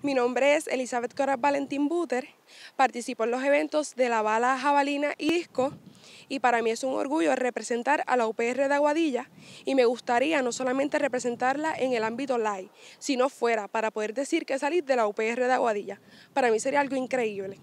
Mi nombre es Elizabeth Coraz Valentín Buter, participo en los eventos de la bala jabalina y disco y para mí es un orgullo representar a la UPR de Aguadilla y me gustaría no solamente representarla en el ámbito live, sino fuera para poder decir que salí de la UPR de Aguadilla. Para mí sería algo increíble.